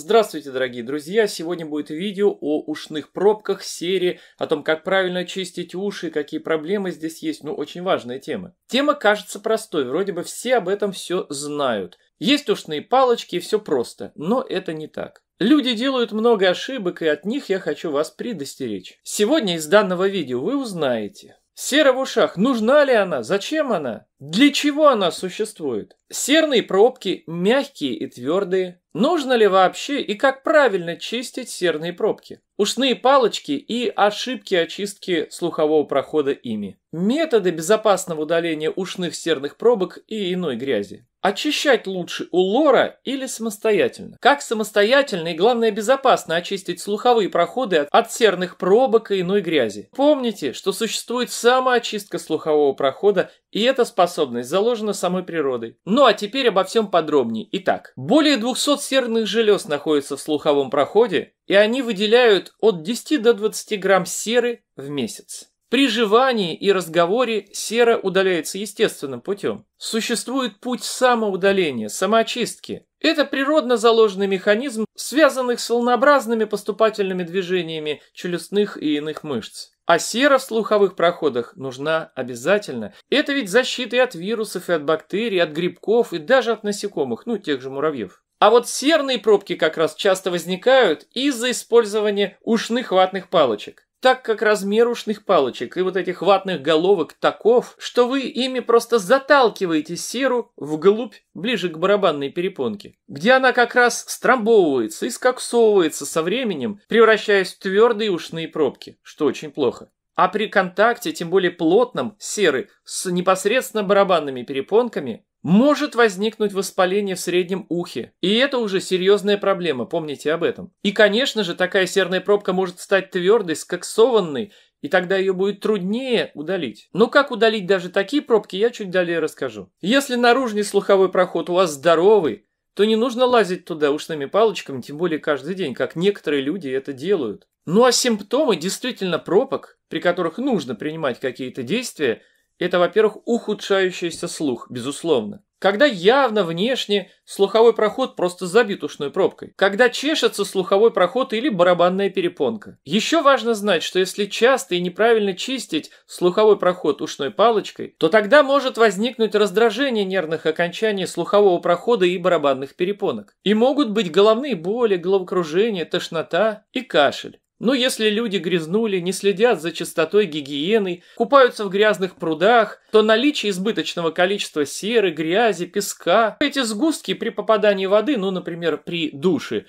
Здравствуйте, дорогие друзья! Сегодня будет видео о ушных пробках серии, о том, как правильно чистить уши, какие проблемы здесь есть, ну, очень важная тема. Тема кажется простой, вроде бы все об этом все знают. Есть ушные палочки и все просто, но это не так. Люди делают много ошибок, и от них я хочу вас предостеречь. Сегодня из данного видео вы узнаете, Сера в ушах. Нужна ли она? Зачем она? Для чего она существует? Серные пробки мягкие и твердые. Нужно ли вообще и как правильно чистить серные пробки? Ушные палочки и ошибки очистки слухового прохода ими. Методы безопасного удаления ушных серных пробок и иной грязи. Очищать лучше у лора или самостоятельно? Как самостоятельно и, главное, безопасно очистить слуховые проходы от, от серных пробок и иной грязи? Помните, что существует самоочистка слухового прохода, и эта способность заложена самой природой. Ну а теперь обо всем подробнее. Итак, более 200 серных желез находятся в слуховом проходе, и они выделяют от 10 до 20 грамм серы в месяц. При жевании и разговоре сера удаляется естественным путем. Существует путь самоудаления, самоочистки. Это природно заложенный механизм, связанных с волнообразными поступательными движениями челюстных и иных мышц. А сера в слуховых проходах нужна обязательно. Это ведь защита и от вирусов, и от бактерий, от грибков, и даже от насекомых, ну, тех же муравьев. А вот серные пробки как раз часто возникают из-за использования ушных ватных палочек так как размер ушных палочек и вот этих ватных головок таков, что вы ими просто заталкиваете серу вглубь, ближе к барабанной перепонке, где она как раз стромбовывается и скоксовывается со временем, превращаясь в твердые ушные пробки, что очень плохо. А при контакте, тем более плотном, серы с непосредственно барабанными перепонками, может возникнуть воспаление в среднем ухе, и это уже серьезная проблема, помните об этом. И, конечно же, такая серная пробка может стать твердой, скоксованной, и тогда ее будет труднее удалить. Но как удалить даже такие пробки, я чуть далее расскажу. Если наружный слуховой проход у вас здоровый, то не нужно лазить туда ушными палочками, тем более каждый день, как некоторые люди это делают. Ну а симптомы действительно пробок, при которых нужно принимать какие-то действия – это, во-первых, ухудшающийся слух, безусловно. Когда явно внешне слуховой проход просто забит ушной пробкой. Когда чешется слуховой проход или барабанная перепонка. Еще важно знать, что если часто и неправильно чистить слуховой проход ушной палочкой, то тогда может возникнуть раздражение нервных окончаний слухового прохода и барабанных перепонок. И могут быть головные боли, головокружение, тошнота и кашель. Но если люди грязнули, не следят за чистотой гигиены, купаются в грязных прудах, то наличие избыточного количества серы, грязи, песка, эти сгустки при попадании воды, ну, например, при душе,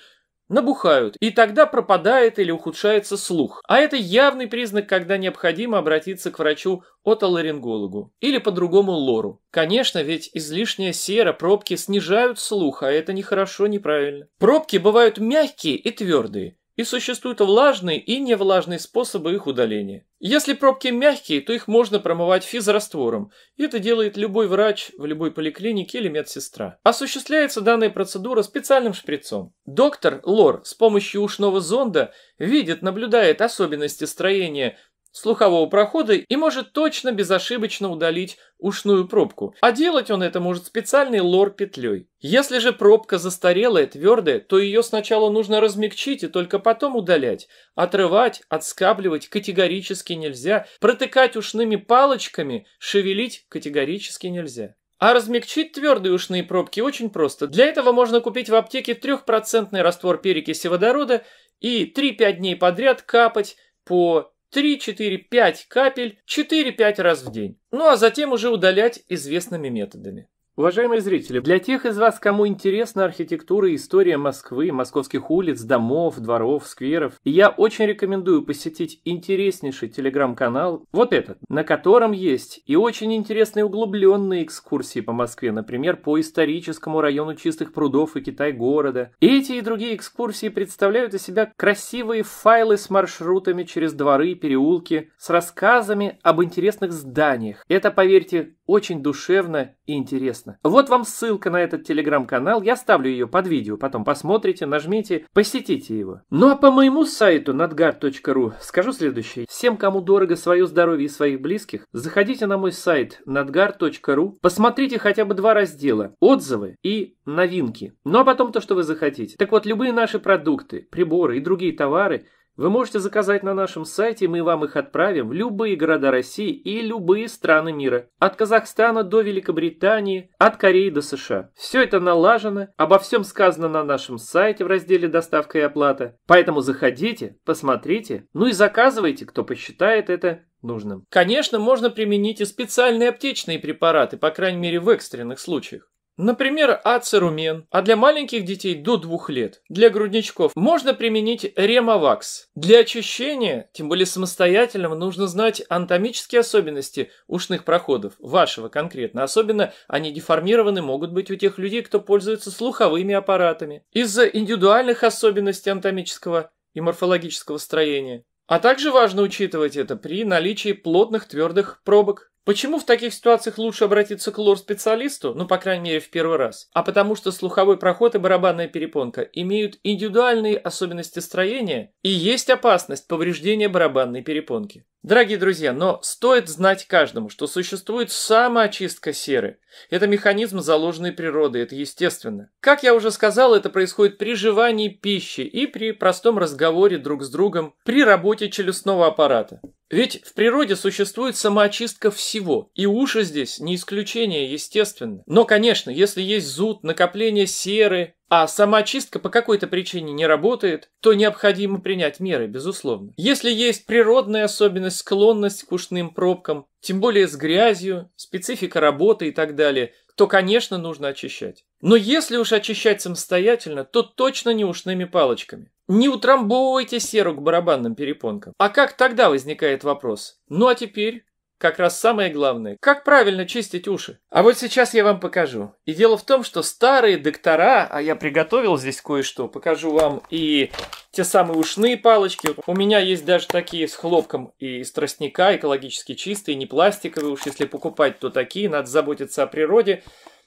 набухают, и тогда пропадает или ухудшается слух. А это явный признак, когда необходимо обратиться к врачу-отоларингологу или по-другому лору. Конечно, ведь излишняя сера, пробки снижают слух, а это нехорошо, неправильно. Пробки бывают мягкие и твердые и существуют влажные и невлажные способы их удаления. Если пробки мягкие, то их можно промывать физраствором, и это делает любой врач в любой поликлинике или медсестра. Осуществляется данная процедура специальным шприцом. Доктор Лор с помощью ушного зонда видит, наблюдает особенности строения слухового прохода и может точно безошибочно удалить ушную пробку, а делать он это может специальной лор-петлей. Если же пробка застарелая, твердая, то ее сначала нужно размягчить и только потом удалять. Отрывать, отскабливать категорически нельзя, протыкать ушными палочками, шевелить категорически нельзя. А размягчить твердые ушные пробки очень просто. Для этого можно купить в аптеке 3% раствор перекиси водорода и 3-5 дней подряд капать по 3-4-5 капель 4-5 раз в день, ну а затем уже удалять известными методами. Уважаемые зрители, для тех из вас, кому интересна архитектура и история Москвы, московских улиц, домов, дворов, скверов, я очень рекомендую посетить интереснейший телеграм-канал, вот этот, на котором есть и очень интересные углубленные экскурсии по Москве, например, по историческому району Чистых прудов и Китай-города. Эти и другие экскурсии представляют из себя красивые файлы с маршрутами через дворы и переулки, с рассказами об интересных зданиях. Это, поверьте, очень душевно интересно. Вот вам ссылка на этот телеграм-канал, я ставлю ее под видео, потом посмотрите, нажмите, посетите его. Ну а по моему сайту надгар.ру скажу следующее. Всем, кому дорого свое здоровье и своих близких, заходите на мой сайт надгар.ру, посмотрите хотя бы два раздела – отзывы и новинки. Ну а потом то, что вы захотите. Так вот, любые наши продукты, приборы и другие товары – вы можете заказать на нашем сайте, мы вам их отправим в любые города России и любые страны мира. От Казахстана до Великобритании, от Кореи до США. Все это налажено, обо всем сказано на нашем сайте в разделе «Доставка и оплата». Поэтому заходите, посмотрите, ну и заказывайте, кто посчитает это нужным. Конечно, можно применить и специальные аптечные препараты, по крайней мере в экстренных случаях. Например, ацерумен, а для маленьких детей до 2 лет. Для грудничков можно применить ремовакс. Для очищения, тем более самостоятельного, нужно знать анатомические особенности ушных проходов, вашего конкретно. Особенно они деформированы могут быть у тех людей, кто пользуется слуховыми аппаратами. Из-за индивидуальных особенностей анатомического и морфологического строения. А также важно учитывать это при наличии плотных твердых пробок. Почему в таких ситуациях лучше обратиться к лор-специалисту, ну, по крайней мере, в первый раз? А потому что слуховой проход и барабанная перепонка имеют индивидуальные особенности строения и есть опасность повреждения барабанной перепонки. Дорогие друзья, но стоит знать каждому, что существует самоочистка серы. Это механизм заложенной природы, это естественно. Как я уже сказал, это происходит при жевании пищи и при простом разговоре друг с другом, при работе челюстного аппарата. Ведь в природе существует самоочистка всего, и уши здесь не исключение, естественно. Но, конечно, если есть зуд, накопление серы, а самоочистка по какой-то причине не работает, то необходимо принять меры, безусловно. Если есть природная особенность, склонность к ушным пробкам, тем более с грязью, специфика работы и так далее, то, конечно, нужно очищать. Но если уж очищать самостоятельно, то точно не ушными палочками. Не утрамбовывайте серу к барабанным перепонкам. А как тогда возникает вопрос? Ну а теперь как раз самое главное, как правильно чистить уши. А вот сейчас я вам покажу. И дело в том, что старые доктора, а я приготовил здесь кое-что, покажу вам и те самые ушные палочки. У меня есть даже такие с хлопком и из тростника, экологически чистые, не пластиковые. Уж если покупать, то такие, надо заботиться о природе.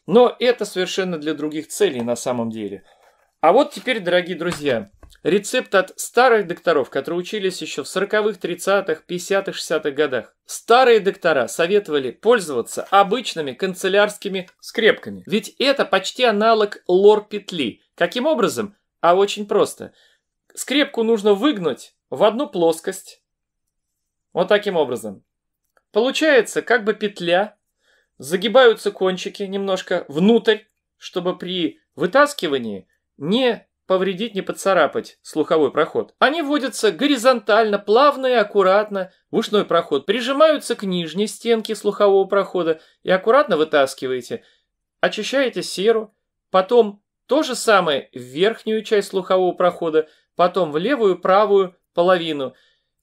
Но это совершенно для других целей на самом деле. А вот теперь, дорогие друзья, Рецепт от старых докторов, которые учились еще в 40-х, 30-х, 50-х, 60-х годах. Старые доктора советовали пользоваться обычными канцелярскими скрепками. Ведь это почти аналог лор-петли. Каким образом? А очень просто. Скрепку нужно выгнуть в одну плоскость. Вот таким образом. Получается как бы петля. Загибаются кончики немножко внутрь, чтобы при вытаскивании не повредить не поцарапать слуховой проход. Они вводятся горизонтально, плавно и аккуратно в ушной проход, прижимаются к нижней стенке слухового прохода и аккуратно вытаскиваете. Очищаете серу, потом то же самое в верхнюю часть слухового прохода, потом в левую, правую половину.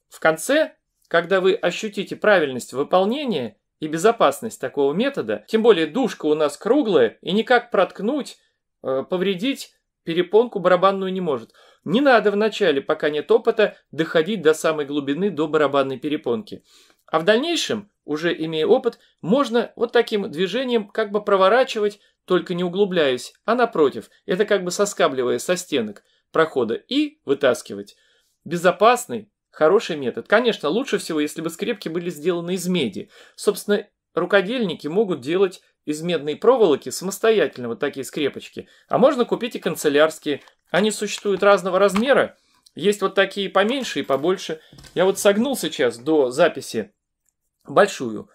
В конце, когда вы ощутите правильность выполнения и безопасность такого метода, тем более душка у нас круглая и никак проткнуть, э, повредить перепонку барабанную не может. Не надо вначале, пока нет опыта, доходить до самой глубины, до барабанной перепонки. А в дальнейшем, уже имея опыт, можно вот таким движением как бы проворачивать, только не углубляясь, а напротив, это как бы соскабливая со стенок прохода и вытаскивать. Безопасный, хороший метод. Конечно, лучше всего, если бы скрепки были сделаны из меди. Собственно, Рукодельники могут делать из медной проволоки самостоятельно вот такие скрепочки, а можно купить и канцелярские. Они существуют разного размера, есть вот такие поменьше и побольше. Я вот согнул сейчас до записи большую.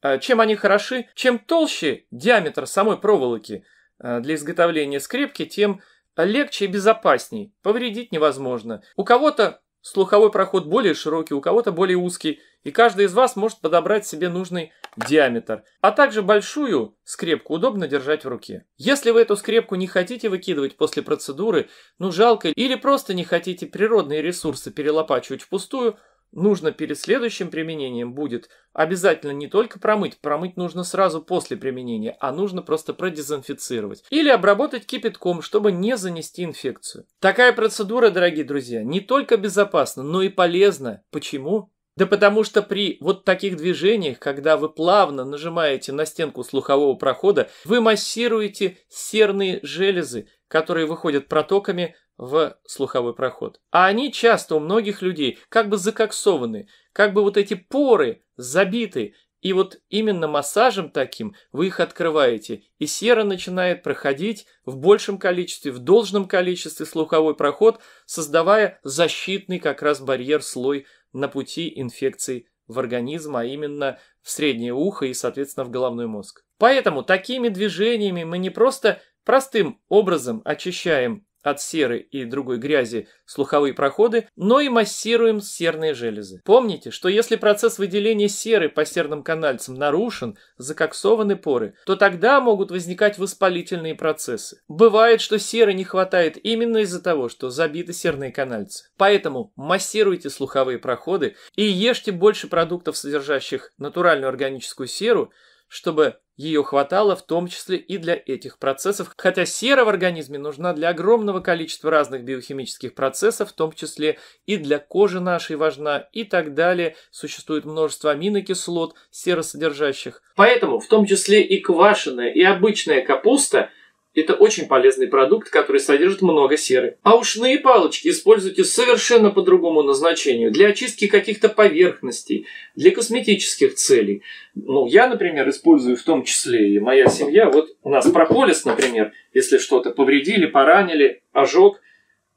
А, чем они хороши? Чем толще диаметр самой проволоки а, для изготовления скрепки, тем легче и безопасней. Повредить невозможно. У кого-то Слуховой проход более широкий, у кого-то более узкий, и каждый из вас может подобрать себе нужный диаметр. А также большую скрепку удобно держать в руке. Если вы эту скрепку не хотите выкидывать после процедуры, ну жалко, или просто не хотите природные ресурсы перелопачивать впустую – нужно перед следующим применением будет обязательно не только промыть, промыть нужно сразу после применения, а нужно просто продезинфицировать. Или обработать кипятком, чтобы не занести инфекцию. Такая процедура, дорогие друзья, не только безопасна, но и полезна. Почему? Да потому что при вот таких движениях, когда вы плавно нажимаете на стенку слухового прохода, вы массируете серные железы, которые выходят протоками в слуховой проход. А они часто у многих людей как бы закоксованы, как бы вот эти поры забиты, и вот именно массажем таким вы их открываете, и сера начинает проходить в большем количестве, в должном количестве слуховой проход, создавая защитный как раз барьер слой на пути инфекций в организм, а именно в среднее ухо и, соответственно, в головной мозг. Поэтому такими движениями мы не просто простым образом очищаем от серы и другой грязи слуховые проходы, но и массируем серные железы. Помните, что если процесс выделения серы по серным канальцам нарушен, закоксованы поры, то тогда могут возникать воспалительные процессы. Бывает, что серы не хватает именно из-за того, что забиты серные канальцы. Поэтому массируйте слуховые проходы и ешьте больше продуктов, содержащих натуральную органическую серу, чтобы ее хватало в том числе и для этих процессов, хотя сера в организме нужна для огромного количества разных биохимических процессов, в том числе и для кожи нашей важна и так далее. Существует множество аминокислот серосодержащих. Поэтому в том числе и квашеная, и обычная капуста – это очень полезный продукт, который содержит много серы. А ушные палочки используйте совершенно по другому назначению. Для очистки каких-то поверхностей, для косметических целей. Ну, я, например, использую в том числе и моя семья. Вот у нас прополис, например, если что-то повредили, поранили, ожог,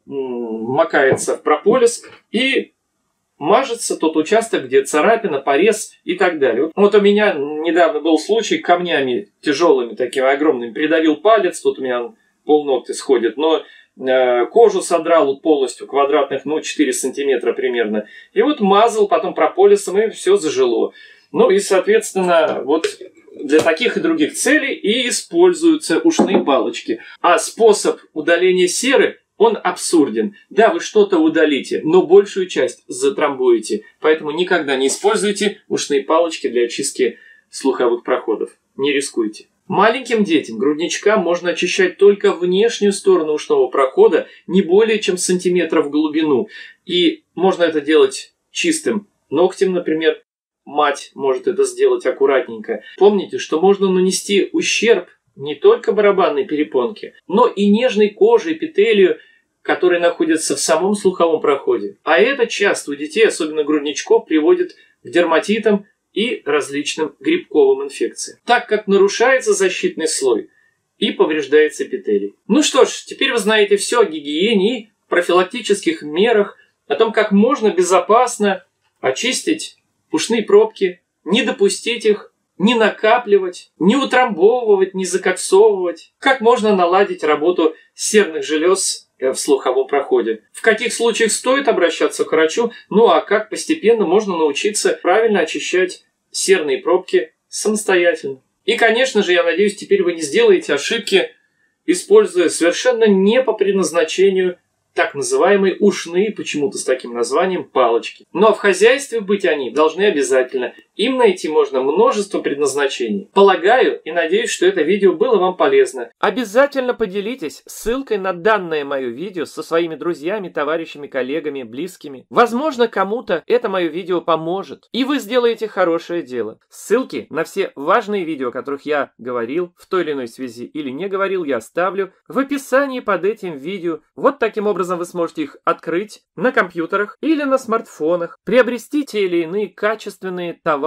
макается в прополис и мажется тот участок, где царапина, порез и так далее. Вот у меня недавно был случай, камнями тяжелыми, такими огромными, придавил палец, тут у меня полногти сходит, но э, кожу содрал полностью, квадратных, ну, 4 сантиметра примерно. И вот мазал потом прополисом, и все зажило. Ну и, соответственно, вот для таких и других целей и используются ушные палочки. А способ удаления серы он абсурден. Да, вы что-то удалите, но большую часть затрамбуете. Поэтому никогда не используйте ушные палочки для очистки слуховых проходов. Не рискуйте. Маленьким детям грудничка можно очищать только внешнюю сторону ушного прохода, не более чем сантиметров в глубину. И можно это делать чистым ногтем, например. Мать может это сделать аккуратненько. Помните, что можно нанести ущерб не только барабанной перепонки, но и нежной кожи, эпителию, которые находятся в самом слуховом проходе. А это часто у детей, особенно грудничков, приводит к дерматитам и различным грибковым инфекциям, так как нарушается защитный слой и повреждается эпителий. Ну что ж, теперь вы знаете все о гигиене и профилактических мерах, о том, как можно безопасно очистить пушные пробки, не допустить их не накапливать, не утрамбовывать, не закоксовывать. Как можно наладить работу серных желез э, в слуховом проходе? В каких случаях стоит обращаться к врачу? Ну а как постепенно можно научиться правильно очищать серные пробки самостоятельно? И, конечно же, я надеюсь, теперь вы не сделаете ошибки, используя совершенно не по предназначению так называемые ушные, почему-то с таким названием, палочки. Но ну, а в хозяйстве быть они должны обязательно. Им найти можно множество предназначений. Полагаю и надеюсь, что это видео было вам полезно. Обязательно поделитесь ссылкой на данное мое видео со своими друзьями, товарищами, коллегами, близкими. Возможно, кому-то это мое видео поможет. И вы сделаете хорошее дело. Ссылки на все важные видео, о которых я говорил, в той или иной связи или не говорил, я оставлю в описании под этим видео. Вот таким образом вы сможете их открыть на компьютерах или на смартфонах, приобрести те или иные качественные товары,